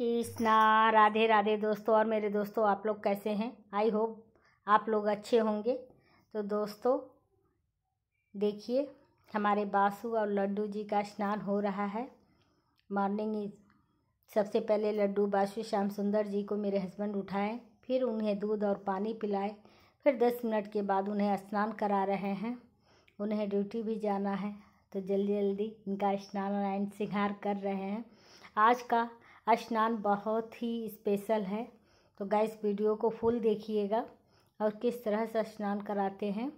कृष्णा राधे राधे दोस्तों और मेरे दोस्तों आप लोग कैसे हैं आई होप आप लोग अच्छे होंगे तो दोस्तों देखिए हमारे बासु और लड्डू जी का स्नान हो रहा है मॉर्निंग सबसे पहले लड्डू बासु श्याम सुंदर जी को मेरे हस्बैंड उठाएं फिर उन्हें दूध और पानी पिलाएं फिर दस मिनट के बाद उन्हें स्नान करा रहे हैं उन्हें ड्यूटी भी जाना है तो जल्दी जल्दी इनका स्नान और सिंगार कर रहे हैं आज का स्नान बहुत ही स्पेशल है तो गैस वीडियो को फुल देखिएगा और किस तरह से स्नान कराते हैं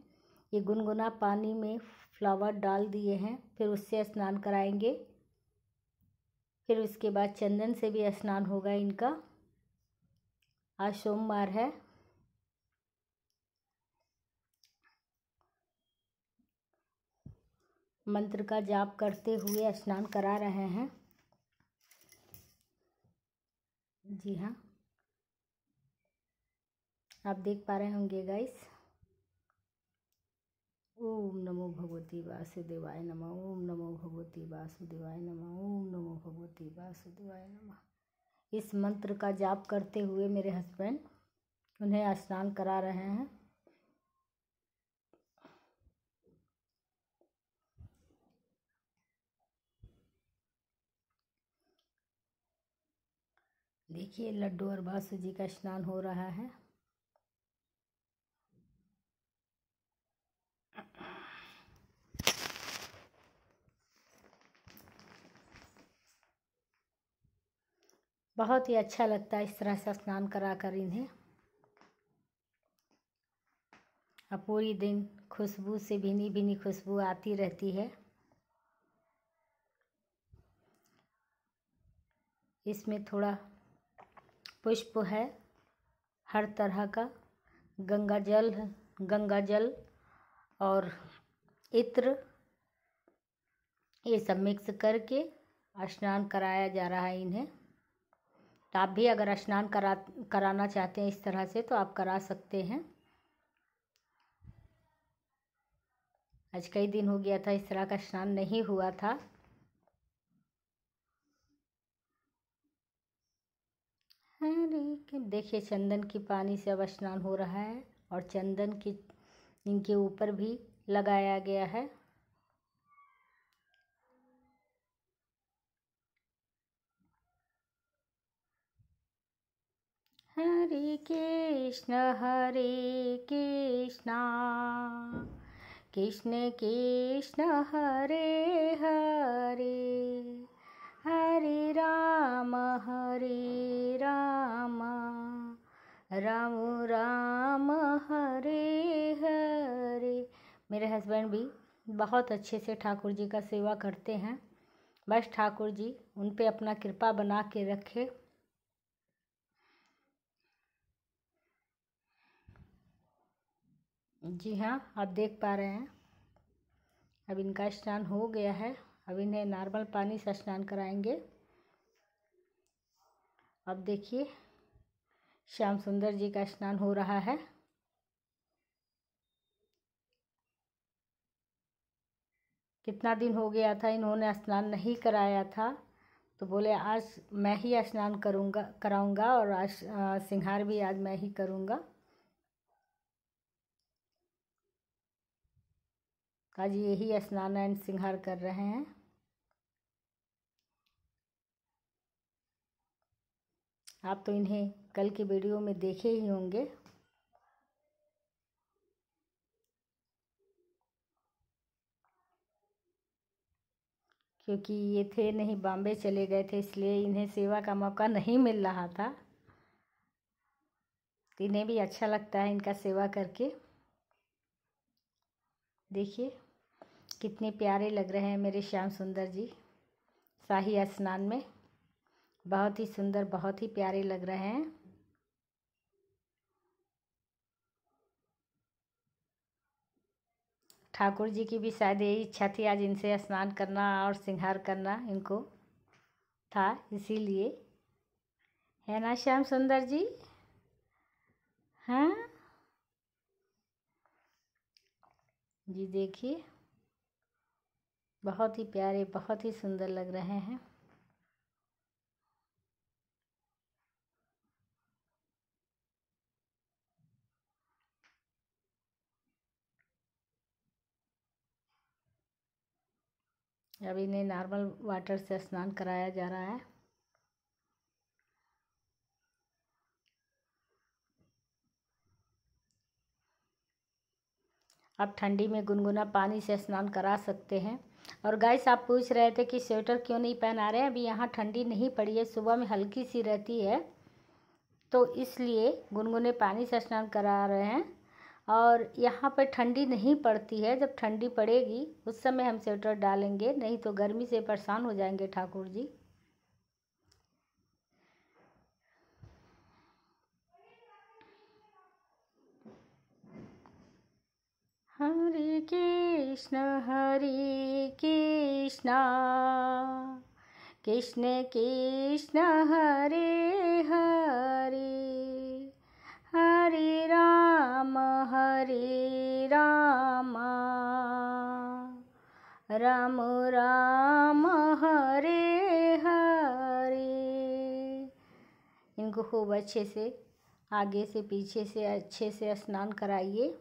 ये गुनगुना पानी में फ्लावर डाल दिए हैं फिर उससे स्नान कराएंगे फिर उसके बाद चंदन से भी स्नान होगा इनका आज सोमवार है मंत्र का जाप करते हुए स्नान करा रहे हैं जी हाँ आप देख पा रहे होंगे गाइस ओम नमो भगवती वासुदेवाय नमः ओम नमो भगवती वासुदेवाय नमः ओम नमो भगवती वासुदेवाय नमः इस मंत्र का जाप करते हुए मेरे हस्बैंड उन्हें स्नान करा रहे हैं देखिए लड्डू और बासु जी का स्नान हो रहा है बहुत ही अच्छा लगता है इस तरह से स्नान करा कर इन्हें और पूरी दिन खुशबू से भीनी भीनी खुशबू आती रहती है इसमें थोड़ा पुष्प है हर तरह का गंगा जल है गंगा जल और इत्र ये सब मिक्स करके स्नान कराया जा रहा है इन्हें तो आप भी अगर स्नान करा कराना चाहते हैं इस तरह से तो आप करा सकते हैं आज कई दिन हो गया था इस तरह का स्नान नहीं हुआ था अरे देखिए चंदन की पानी से अब स्नान हो रहा है और चंदन की इनके ऊपर भी लगाया गया है हरे कृष्ण हरे कृष्ण कृष्ण कृष्ण हरे हरे हरे राम हरे राम राम राम हरे हरे मेरे हस्बैंड भी बहुत अच्छे से ठाकुर जी का सेवा करते हैं बस ठाकुर जी उन पे अपना कृपा बना के रखे जी हाँ आप देख पा रहे हैं अब इनका स्नान हो गया है अब इन्हें नॉर्मल पानी से स्नान कराएंगे अब देखिए श्याम सुंदर जी का स्नान हो रहा है कितना दिन हो गया था इन्होंने स्नान नहीं कराया था तो बोले आज मैं ही स्नान करूँगा कराऊँगा और आज सिंहार भी आज मैं ही करूँगा आज यही स्नान एंड श्रृंगार कर रहे हैं आप तो इन्हें कल के वीडियो में देखे ही होंगे क्योंकि ये थे नहीं बॉम्बे चले गए थे इसलिए इन्हें सेवा का मौका नहीं मिल रहा था इन्हें भी अच्छा लगता है इनका सेवा करके देखिए कितने प्यारे लग रहे हैं मेरे श्याम सुंदर जी शाही स्नान में बहुत ही सुंदर बहुत ही प्यारे लग रहे हैं ठाकुर जी की भी शायद यही इच्छा थी आज इनसे स्नान करना और सिंहार करना इनको था इसीलिए है ना श्याम सुंदर जी हाँ जी देखिए बहुत ही प्यारे बहुत ही सुंदर लग रहे हैं अब इन्हें नॉर्मल वाटर से स्नान कराया जा रहा है आप ठंडी में गुनगुना पानी से स्नान करा सकते हैं और गाइस आप पूछ रहे थे कि स्वेटर क्यों नहीं पहना रहे हैं अभी यहाँ ठंडी नहीं पड़ी है सुबह में हल्की सी रहती है तो इसलिए गुनगुने पानी से स्नान करा रहे हैं और यहाँ पर ठंडी नहीं पड़ती है जब ठंडी पड़ेगी उस समय हम स्वेटर डालेंगे नहीं तो गर्मी से परेशान हो जाएंगे ठाकुर जी कृष्ण हरि कृष्ण कृष्ण कृष्ण हरे हरे हरे राम हरे राम राम राम हरे हरे इनको खूब अच्छे से आगे से पीछे से अच्छे से स्नान कराइए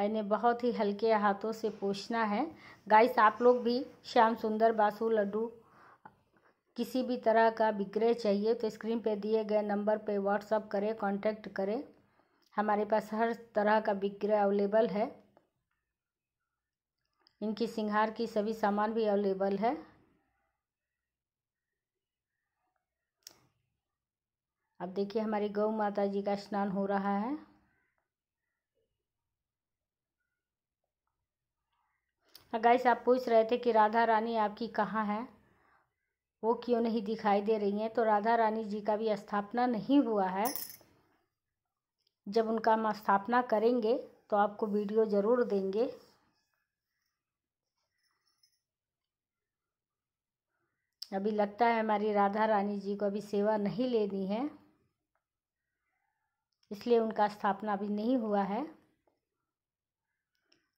इन्हें बहुत ही हल्के हाथों से पोषना है गाइस आप लोग भी श्याम सुंदर बासु लड्डू किसी भी तरह का विक्रय चाहिए तो स्क्रीन पे दिए गए नंबर पे व्हाट्सअप करें कांटेक्ट करें हमारे पास हर तरह का विक्रय अवेलेबल है इनकी सिंगार की सभी सामान भी अवेलेबल है अब देखिए हमारी गौ माता जी का स्नान हो रहा है गाइस हाँ, आप पूछ रहे थे कि राधा रानी आपकी कहाँ है वो क्यों नहीं दिखाई दे रही हैं तो राधा रानी जी का भी स्थापना नहीं हुआ है जब उनका हम स्थापना करेंगे तो आपको वीडियो ज़रूर देंगे अभी लगता है हमारी राधा रानी जी को अभी सेवा नहीं लेनी है इसलिए उनका स्थापना अभी नहीं हुआ है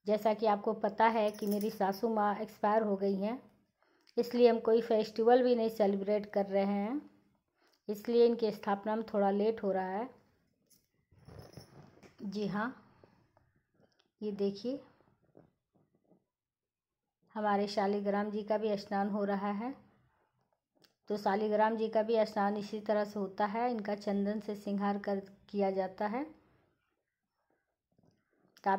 जैसा कि आपको पता है कि मेरी सासू माँ एक्सपायर हो गई हैं इसलिए हम कोई फेस्टिवल भी नहीं सेलिब्रेट कर रहे हैं इसलिए इनकी स्थापना में थोड़ा लेट हो रहा है जी हाँ ये देखिए हमारे शालिग्राम जी का भी स्नान हो रहा है तो शालिग्राम जी का भी स्नान इसी तरह से होता है इनका चंदन से सिंगार कर किया जाता है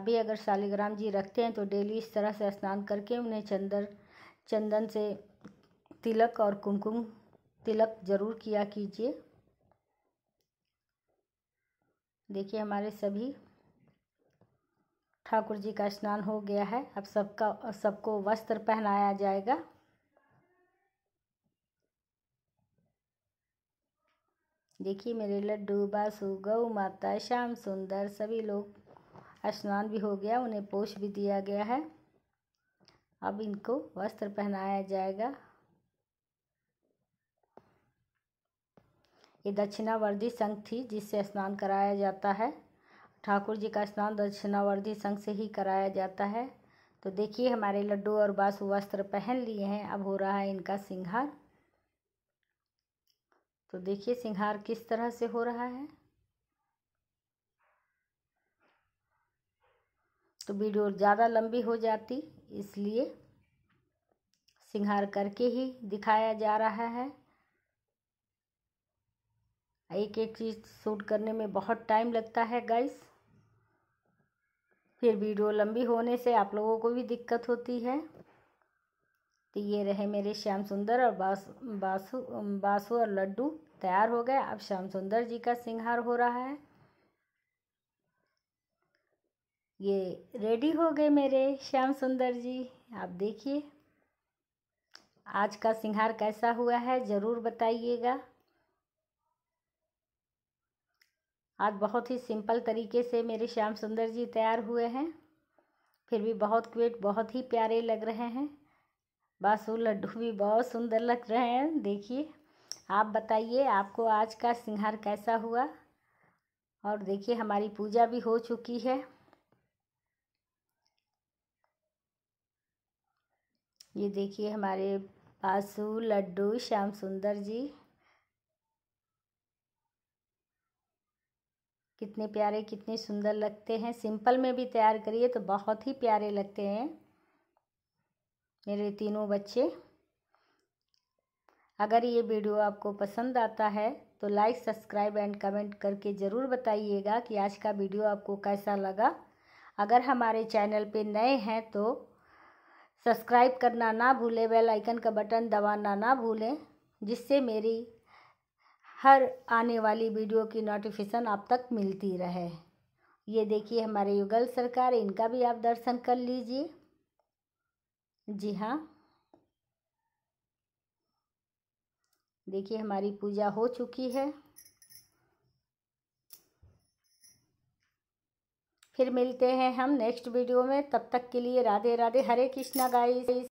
भी अगर शालिग्राम जी रखते हैं तो डेली इस तरह से स्नान करके उन्हें चंदन चंदन से तिलक और कुमकुम तिलक जरूर किया कीजिए देखिए हमारे सभी ठाकुर जी का स्नान हो गया है अब सबका सबको वस्त्र पहनाया जाएगा देखिए मेरे लड्डू बासु गौ माता श्याम सुंदर सभी लोग स्नान भी हो गया उन्हें पोष भी दिया गया है अब इनको वस्त्र पहनाया जाएगा ये दक्षिणावर्धी संघ थी जिससे स्नान कराया जाता है ठाकुर जी का स्नान दक्षिणावर्धी संघ से ही कराया जाता है तो देखिए हमारे लड्डू और बासु वस्त्र पहन लिए हैं अब हो रहा है इनका सिंहार तो देखिए सिंहार किस तरह से हो रहा है तो वीडियो ज़्यादा लंबी हो जाती इसलिए सिंगार करके ही दिखाया जा रहा है एक एक चीज़ शूट करने में बहुत टाइम लगता है गाइस फिर वीडियो लंबी होने से आप लोगों को भी दिक्कत होती है तो ये रहे मेरे श्याम सुंदर और बास बासु बासु और लड्डू तैयार हो गए अब श्याम सुंदर जी का सिंगार हो रहा है ये रेडी हो गए मेरे श्याम सुंदर जी आप देखिए आज का सिंगार कैसा हुआ है ज़रूर बताइएगा आज बहुत ही सिंपल तरीके से मेरे श्याम सुंदर जी तैयार हुए हैं फिर भी बहुत क्वेट बहुत ही प्यारे लग रहे हैं बासु लड्डू भी बहुत सुंदर लग रहे हैं देखिए आप बताइए आपको आज का सिंगार कैसा हुआ और देखिए हमारी पूजा भी हो चुकी है ये देखिए हमारे पासू लड्डू श्याम सुंदर जी कितने प्यारे कितने सुंदर लगते हैं सिंपल में भी तैयार करिए तो बहुत ही प्यारे लगते हैं मेरे तीनों बच्चे अगर ये वीडियो आपको पसंद आता है तो लाइक सब्सक्राइब एंड कमेंट करके ज़रूर बताइएगा कि आज का वीडियो आपको कैसा लगा अगर हमारे चैनल पे नए हैं तो सब्सक्राइब करना ना भूलें बेल आइकन का बटन दबाना ना भूलें जिससे मेरी हर आने वाली वीडियो की नोटिफिकेशन आप तक मिलती रहे ये देखिए हमारे युगल सरकार इनका भी आप दर्शन कर लीजिए जी हाँ देखिए हमारी पूजा हो चुकी है फिर मिलते हैं हम नेक्स्ट वीडियो में तब तक के लिए राधे राधे हरे कृष्णा गाइस